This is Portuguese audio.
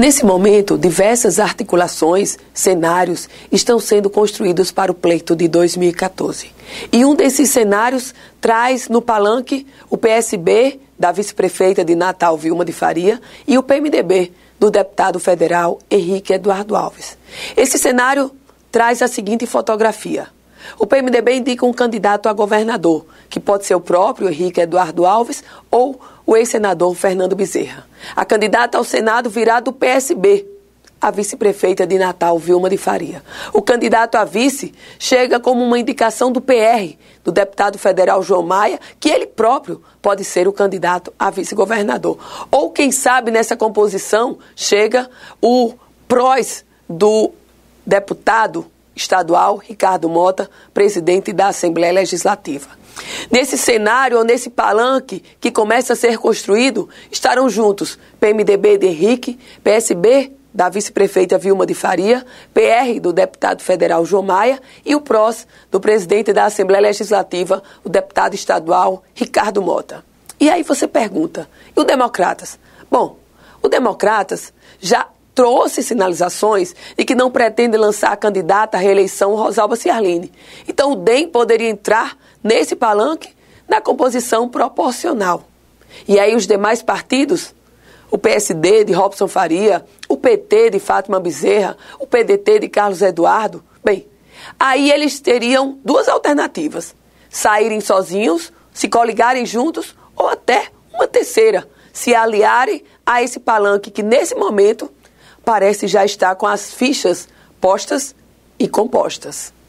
Nesse momento, diversas articulações, cenários estão sendo construídos para o pleito de 2014. E um desses cenários traz no palanque o PSB da vice-prefeita de Natal, Vilma de Faria, e o PMDB do deputado federal Henrique Eduardo Alves. Esse cenário traz a seguinte fotografia: o PMDB indica um candidato a governador, que pode ser o próprio Henrique Eduardo Alves ou o ex-senador Fernando Bezerra. A candidata ao Senado virá do PSB, a vice-prefeita de Natal, Vilma de Faria. O candidato a vice chega como uma indicação do PR, do deputado federal João Maia, que ele próprio pode ser o candidato a vice-governador. Ou, quem sabe, nessa composição chega o prós do deputado estadual Ricardo Mota, presidente da Assembleia Legislativa. Nesse cenário ou nesse palanque que começa a ser construído, estarão juntos PMDB de Henrique, PSB da vice-prefeita Vilma de Faria, PR do deputado federal João Maia e o PROS do presidente da Assembleia Legislativa, o deputado estadual Ricardo Mota. E aí você pergunta, e o Democratas? Bom, o Democratas já trouxe sinalizações e que não pretende lançar a candidata à reeleição Rosalba Ciarline. Então o DEM poderia entrar nesse palanque na composição proporcional. E aí os demais partidos, o PSD de Robson Faria, o PT de Fátima Bezerra, o PDT de Carlos Eduardo, bem, aí eles teriam duas alternativas: saírem sozinhos, se coligarem juntos ou até uma terceira, se aliarem a esse palanque que nesse momento parece já estar com as fichas postas e compostas.